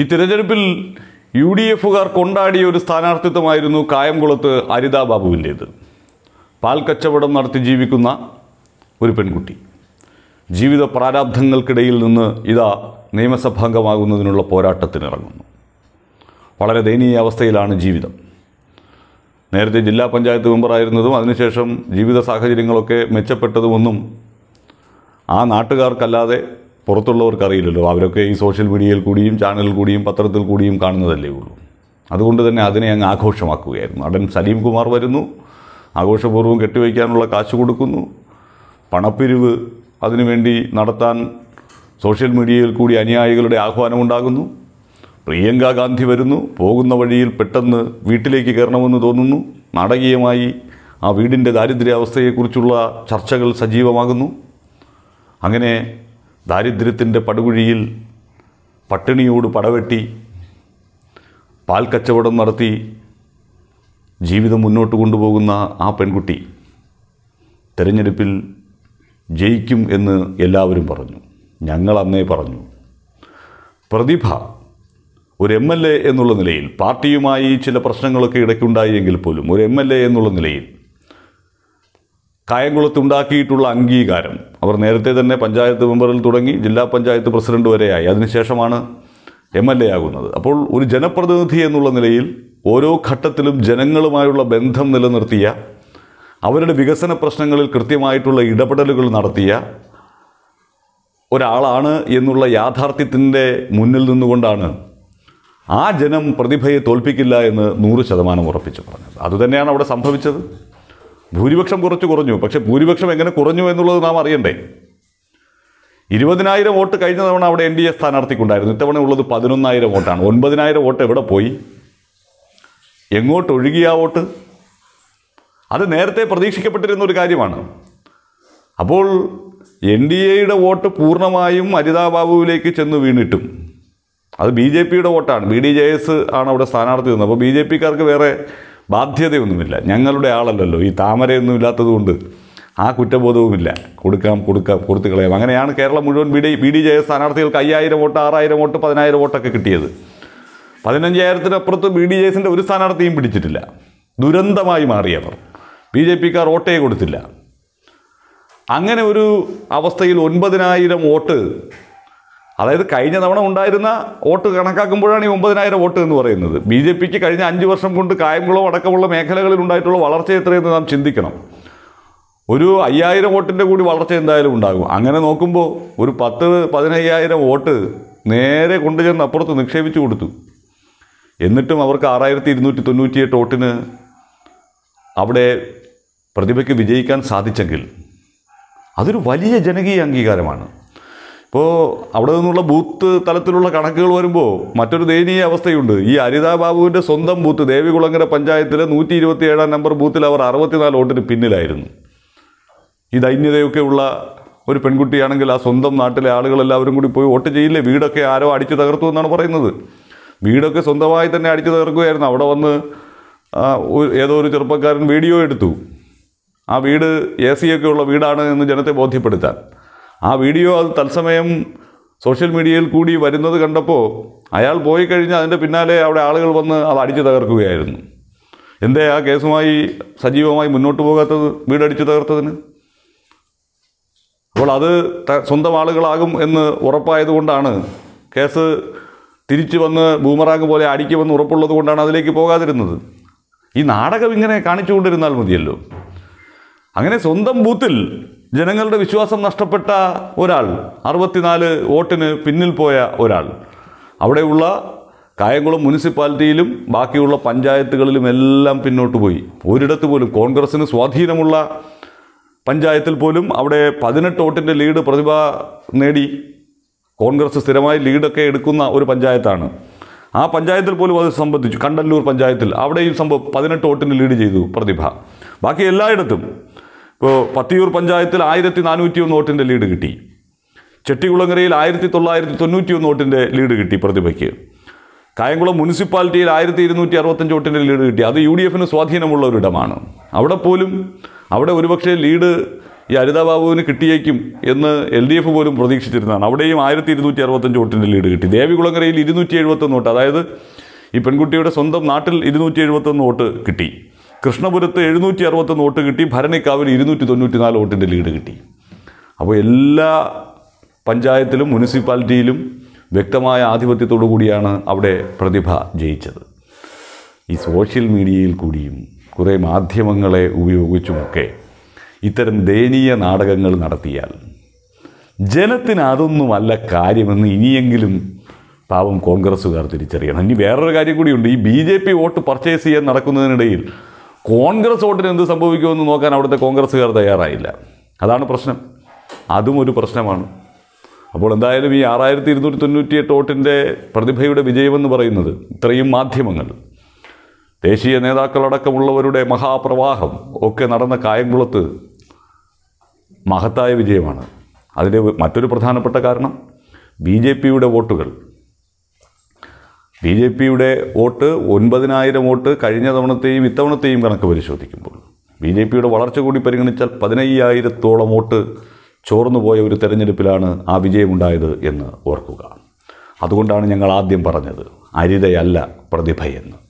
ഈ തിരഞ്ഞെടുപ്പിൽ U D എഫുകാർ കൊണ്ടാടിയ ഒരു സ്ഥാനാർത്ഥിത്വമായിരുന്നു കായംകുളത്ത് അരിതാ ബാബുവിൻ്റേത് പാൽ കച്ചവടം നടത്തി ജീവിക്കുന്ന ഒരു പെൺകുട്ടി ജീവിത പ്രാരാബ്ധങ്ങൾക്കിടയിൽ നിന്ന് ഇതാ നിയമസഭാംഗമാകുന്നതിനുള്ള പോരാട്ടത്തിനിറങ്ങുന്നു വളരെ ദയനീയ അവസ്ഥയിലാണ് ജീവിതം നേരത്തെ ജില്ലാ പഞ്ചായത്ത് മെമ്പറായിരുന്നതും അതിനുശേഷം ജീവിത സാഹചര്യങ്ങളൊക്കെ മെച്ചപ്പെട്ടതുമൊന്നും ആ നാട്ടുകാർക്കല്ലാതെ പുറത്തുള്ളവർക്കറിയില്ലല്ലോ അവരൊക്കെ ഈ സോഷ്യൽ മീഡിയയിൽ കൂടിയും ചാനലിൽ കൂടിയും പത്രത്തിൽ കൂടിയും കാണുന്നതല്ലേ ഉള്ളൂ അതുകൊണ്ട് തന്നെ അതിനെ അങ്ങ് ആഘോഷമാക്കുകയായിരുന്നു നടൻ സലീം കുമാർ വരുന്നു ആഘോഷപൂർവ്വം കെട്ടിവയ്ക്കാനുള്ള കാശ് കൊടുക്കുന്നു പണപ്പിരിവ് അതിനുവേണ്ടി നടത്താൻ സോഷ്യൽ മീഡിയയിൽ കൂടി അനുയായികളുടെ ആഹ്വാനമുണ്ടാകുന്നു പ്രിയങ്ക ഗാന്ധി വരുന്നു പോകുന്ന വഴിയിൽ പെട്ടെന്ന് വീട്ടിലേക്ക് കയറണമെന്ന് തോന്നുന്നു നാടകീയമായി ആ വീടിൻ്റെ ദാരിദ്ര്യാവസ്ഥയെക്കുറിച്ചുള്ള ചർച്ചകൾ സജീവമാകുന്നു അങ്ങനെ ദാരിദ്ര്യത്തിൻ്റെ പടുകുഴിയിൽ പട്ടിണിയോട് പടവെട്ടി പാൽ കച്ചവടം നടത്തി ജീവിതം മുന്നോട്ട് കൊണ്ടുപോകുന്ന ആ പെൺകുട്ടി തെരഞ്ഞെടുപ്പിൽ ജയിക്കും എന്ന് എല്ലാവരും പറഞ്ഞു ഞങ്ങൾ അന്നേ പറഞ്ഞു പ്രതിഭ ഒരു എം എൽ എ എന്നുള്ള നിലയിൽ പാർട്ടിയുമായി ചില പ്രശ്നങ്ങളൊക്കെ ഇടയ്ക്കുണ്ടായി എങ്കിൽ പോലും ഒരു എം എൽ എ എന്നുള്ള നിലയിൽ ഉണ്ടാക്കിയിട്ടുള്ള അംഗീകാരം അവർ നേരത്തെ തന്നെ പഞ്ചായത്ത് മെമ്പറിൽ തുടങ്ങി ജില്ലാ പഞ്ചായത്ത് പ്രസിഡന്റ് വരെയായി അതിനുശേഷമാണ് എം എൽ എ ആകുന്നത് അപ്പോൾ ഒരു ജനപ്രതിനിധി എന്നുള്ള നിലയിൽ ഓരോ ഘട്ടത്തിലും ജനങ്ങളുമായുള്ള ബന്ധം നിലനിർത്തിയ അവരുടെ വികസന പ്രശ്നങ്ങളിൽ കൃത്യമായിട്ടുള്ള ഇടപെടലുകൾ നടത്തിയ ഒരാളാണ് എന്നുള്ള യാഥാർത്ഥ്യത്തിൻ്റെ മുന്നിൽ നിന്നുകൊണ്ടാണ് ആ ജനം പ്രതിഭയെ തോൽപ്പിക്കില്ല എന്ന് നൂറ് ശതമാനം ഉറപ്പിച്ചു പറഞ്ഞത് അതുതന്നെയാണ് അവിടെ സംഭവിച്ചത് ഭൂരിപക്ഷം കുറച്ച് കുറഞ്ഞു പക്ഷെ ഭൂരിപക്ഷം എങ്ങനെ കുറഞ്ഞു എന്നുള്ളത് നാം അറിയണ്ടേ ഇരുപതിനായിരം വോട്ട് കഴിഞ്ഞ തവണ അവിടെ എൻ ഡി എ സ്ഥാനാർത്ഥിക്കുണ്ടായിരുന്നു ഇത്തവണ ഉള്ളത് പതിനൊന്നായിരം വോട്ടാണ് ഒൻപതിനായിരം വോട്ട് എവിടെ പോയി എങ്ങോട്ട് ഒഴുകിയ വോട്ട് അത് നേരത്തെ പ്രതീക്ഷിക്കപ്പെട്ടിരുന്ന ഒരു കാര്യമാണ് അപ്പോൾ എൻ ഡി എയുടെ വോട്ട് പൂർണ്ണമായും ബാബുവിലേക്ക് ചെന്ന് വീണിട്ടും അത് ബി ജെ പിയുടെ വോട്ടാണ് ബി ഡി ജെ എസ് ആണ് അവിടെ സ്ഥാനാർത്ഥി നിന്നത് അപ്പോൾ ബി ജെ പിക്കാർക്ക് വേറെ ബാധ്യതയൊന്നുമില്ല ഞങ്ങളുടെ ആളല്ലല്ലോ ഈ താമരയൊന്നും ഇല്ലാത്തതുകൊണ്ട് ആ കുറ്റബോധവുമില്ല കൊടുക്കാം കൊടുക്കാം കൊടുത്തു കളയാം അങ്ങനെയാണ് കേരളം മുഴുവൻ B D B D J സ്ഥാനാർത്ഥികൾക്ക് അയ്യായിരം വോട്ട് ആറായിരം വോട്ട് പതിനായിരം വോട്ടൊക്കെ കിട്ടിയത് പതിനഞ്ചായിരത്തിനപ്പുറത്ത് ബി ഡി എസിൻ്റെ ഒരു സ്ഥാനാർത്ഥിയും പിടിച്ചിട്ടില്ല ദുരന്തമായി മാറിയവർ ബി ജെ പിക്കാർ വോട്ടേ കൊടുത്തില്ല അങ്ങനെ ഒരു അവസ്ഥയിൽ ഒൻപതിനായിരം വോട്ട് അതായത് കഴിഞ്ഞ തവണ ഉണ്ടായിരുന്ന വോട്ട് കണക്കാക്കുമ്പോഴാണ് ഈ ഒമ്പതിനായിരം വോട്ട് എന്ന് പറയുന്നത് ബി ജെ പിക്ക് കഴിഞ്ഞ അഞ്ച് വർഷം കൊണ്ട് കായംകുളം അടക്കമുള്ള മേഖലകളിൽ ഉണ്ടായിട്ടുള്ള വളർച്ച എത്രയെന്ന് നാം ചിന്തിക്കണം ഒരു അയ്യായിരം വോട്ടിൻ്റെ കൂടി വളർച്ച എന്തായാലും ഉണ്ടാകും അങ്ങനെ നോക്കുമ്പോൾ ഒരു പത്ത് പതിനയ്യായിരം വോട്ട് നേരെ കൊണ്ടുചെന്ന് അപ്പുറത്ത് നിക്ഷേപിച്ചു കൊടുത്തു എന്നിട്ടും അവർക്ക് ആറായിരത്തി ഇരുന്നൂറ്റി തൊണ്ണൂറ്റിയെട്ട് വോട്ടിന് അവിടെ പ്രതിഭയ്ക്ക് വിജയിക്കാൻ സാധിച്ചെങ്കിൽ അതൊരു വലിയ ജനകീയ അംഗീകാരമാണ് ഇപ്പോൾ അവിടെ നിന്നുള്ള ബൂത്ത് തലത്തിലുള്ള കണക്കുകൾ വരുമ്പോൾ മറ്റൊരു ദയനീയ അവസ്ഥയുണ്ട് ഈ അരിതാ ബാബുവിൻ്റെ സ്വന്തം ബൂത്ത് ദേവികുളങ്ങര പഞ്ചായത്തിലെ നൂറ്റി ഇരുപത്തി ഏഴാം നമ്പർ ബൂത്തിൽ അവർ അറുപത്തിനാല് വോട്ടിന് പിന്നിലായിരുന്നു ഈ ദൈന്യതയൊക്കെ ഉള്ള ഒരു പെൺകുട്ടിയാണെങ്കിൽ ആ സ്വന്തം നാട്ടിലെ ആളുകളെല്ലാവരും കൂടി പോയി വോട്ട് ചെയ്യില്ലേ വീടൊക്കെ ആരോ അടിച്ചു തകർത്തു എന്നാണ് പറയുന്നത് വീടൊക്കെ സ്വന്തമായി തന്നെ അടിച്ചു തകർക്കുകയായിരുന്നു അവിടെ വന്ന് ഏതോ ഒരു ചെറുപ്പക്കാരൻ വീഡിയോ എടുത്തു ആ വീട് എ സി ഉള്ള വീടാണ് എന്ന് ജനത്തെ ബോധ്യപ്പെടുത്താൻ ആ വീഡിയോ അത് തത്സമയം സോഷ്യൽ മീഡിയയിൽ കൂടി വരുന്നത് കണ്ടപ്പോൾ അയാൾ പോയി കഴിഞ്ഞാൽ അതിൻ്റെ പിന്നാലെ അവിടെ ആളുകൾ വന്ന് അത് അടിച്ചു തകർക്കുകയായിരുന്നു എന്തേ ആ കേസുമായി സജീവമായി മുന്നോട്ട് പോകാത്തത് വീടടിച്ചു തകർത്തതിന് അപ്പോൾ അത് സ്വന്തം ആളുകളാകും എന്ന് ഉറപ്പായതുകൊണ്ടാണ് കേസ് തിരിച്ചു വന്ന് ബൂമറാങ് പോലെ അടിക്കുമെന്ന് ഉറപ്പുള്ളത് കൊണ്ടാണ് അതിലേക്ക് പോകാതിരുന്നത് ഈ നാടകം ഇങ്ങനെ കാണിച്ചുകൊണ്ടിരുന്നാൽ മതിയല്ലോ അങ്ങനെ സ്വന്തം ബൂത്തിൽ ജനങ്ങളുടെ വിശ്വാസം നഷ്ടപ്പെട്ട ഒരാൾ അറുപത്തിനാല് വോട്ടിന് പിന്നിൽ പോയ ഒരാൾ അവിടെയുള്ള കായംകുളം മുനിസിപ്പാലിറ്റിയിലും ബാക്കിയുള്ള പഞ്ചായത്തുകളിലും എല്ലാം പിന്നോട്ട് പോയി ഒരിടത്ത് പോലും കോൺഗ്രസ്സിന് സ്വാധീനമുള്ള പഞ്ചായത്തിൽ പോലും അവിടെ പതിനെട്ട് വോട്ടിൻ്റെ ലീഡ് പ്രതിഭ നേടി കോൺഗ്രസ് സ്ഥിരമായി ലീഡൊക്കെ എടുക്കുന്ന ഒരു പഞ്ചായത്താണ് ആ പഞ്ചായത്തിൽ പോലും അത് സംബന്ധിച്ചു കണ്ടല്ലൂർ പഞ്ചായത്തിൽ അവിടെയും സംഭവം പതിനെട്ട് വോട്ടിന് ലീഡ് ചെയ്തു പ്രതിഭ ബാക്കി എല്ലായിടത്തും ഇപ്പോൾ പത്തിയൂർ പഞ്ചായത്തിൽ ആയിരത്തി നാനൂറ്റി ഒന്ന് വോട്ടിൻ്റെ ലീഡ് കിട്ടി ചെട്ടികുളങ്ങരയിൽ ആയിരത്തി തൊള്ളായിരത്തി തൊണ്ണൂറ്റി ഒന്ന് വോട്ടിൻ്റെ ലീഡ് കിട്ടി പ്രതിഭയ്ക്ക് കായംകുളം മുനിസിപ്പാലിറ്റിയിൽ ആയിരത്തി ഇരുന്നൂറ്റി അറുപത്തഞ്ച് വോട്ടിൻ്റെ ലീഡ് കിട്ടി അത് യു ഡി എഫിന് സ്വാധീനമുള്ള ഒരിടമാണ് അവിടെ പോലും അവിടെ ഒരുപക്ഷെ ലീഡ് ഈ ഹരിതാബാബുവിന് കിട്ടിയേക്കും എന്ന് എൽ ഡി എഫ് പോലും പ്രതീക്ഷിച്ചിരുന്നതാണ് അവിടെയും ആയിരത്തി ഇരുന്നൂറ്റി അറുപത്തഞ്ച് വോട്ടിൻ്റെ ലീഡ് കിട്ടി ദേവികുളങ്ങരയിൽ ഇരുന്നൂറ്റി എഴുപത്തൊന്ന് വോട്ട് അതായത് ഈ പെൺകുട്ടിയുടെ സ്വന്തം നാട്ടിൽ ഇരുന്നൂറ്റി എഴുപത്തൊന്ന് വോട്ട് കിട്ടി കൃഷ്ണപുരത്ത് എഴുന്നൂറ്റി അറുപത്തൊന്ന് വോട്ട് കിട്ടി ഭരണിക്കാവിൽ ഇരുന്നൂറ്റി തൊണ്ണൂറ്റി നാല് വോട്ടിൻ്റെ ലീഡ് കിട്ടി അപ്പോൾ എല്ലാ പഞ്ചായത്തിലും മുനിസിപ്പാലിറ്റിയിലും വ്യക്തമായ ആധിപത്യത്തോടു കൂടിയാണ് അവിടെ പ്രതിഭ ജയിച്ചത് ഈ സോഷ്യൽ മീഡിയയിൽ കൂടിയും കുറേ മാധ്യമങ്ങളെ ഉപയോഗിച്ചുമൊക്കെ ഇത്തരം ദയനീയ നാടകങ്ങൾ നടത്തിയാൽ ജനത്തിന് അതൊന്നുമല്ല കാര്യമെന്ന് ഇനിയെങ്കിലും പാവം കോൺഗ്രസ്സുകാർ തിരിച്ചറിയണം ഇനി വേറൊരു കാര്യം കൂടിയുണ്ട് ഈ B J P vote purchase ചെയ്യാൻ നടക്കുന്നതിനിടയിൽ കോൺഗ്രസ് വോട്ടിന് എന്ത് സംഭവിക്കുമെന്ന് നോക്കാൻ അവിടുത്തെ കോൺഗ്രസ്സുകാർ തയ്യാറായില്ല അതാണ് പ്രശ്നം അതും ഒരു പ്രശ്നമാണ് അപ്പോൾ എന്തായാലും ഈ ആറായിരത്തി ഇരുന്നൂറ്റി എട്ട് വോട്ടിൻ്റെ പ്രതിഭയുടെ വിജയമെന്ന് പറയുന്നത് ഇത്രയും മാധ്യമങ്ങൾ ദേശീയ നേതാക്കളടക്കമുള്ളവരുടെ മഹാപ്രവാഹം ഒക്കെ നടന്ന കായംകുളത്ത് മഹത്തായ വിജയമാണ് അതിൻ്റെ മറ്റൊരു പ്രധാനപ്പെട്ട കാരണം ബി ജെ പിയുടെ വോട്ടുകൾ ബി ജെ പിയുടെ വോട്ട് ഒൻപതിനായിരം വോട്ട് കഴിഞ്ഞ തവണത്തെയും ഇത്തവണത്തെയും കണക്ക് പരിശോധിക്കുമ്പോൾ ബി ജെ പിയുടെ വളർച്ച കൂടി പരിഗണിച്ചാൽ പതിനയ്യായിരത്തോളം വോട്ട് ചോർന്നു പോയ ഒരു തെരഞ്ഞെടുപ്പിലാണ് ആ വിജയമുണ്ടായത് എന്ന് ഓർക്കുക അതുകൊണ്ടാണ് ഞങ്ങൾ ആദ്യം പറഞ്ഞത് അരിതയല്ല പ്രതിഭയെന്ന്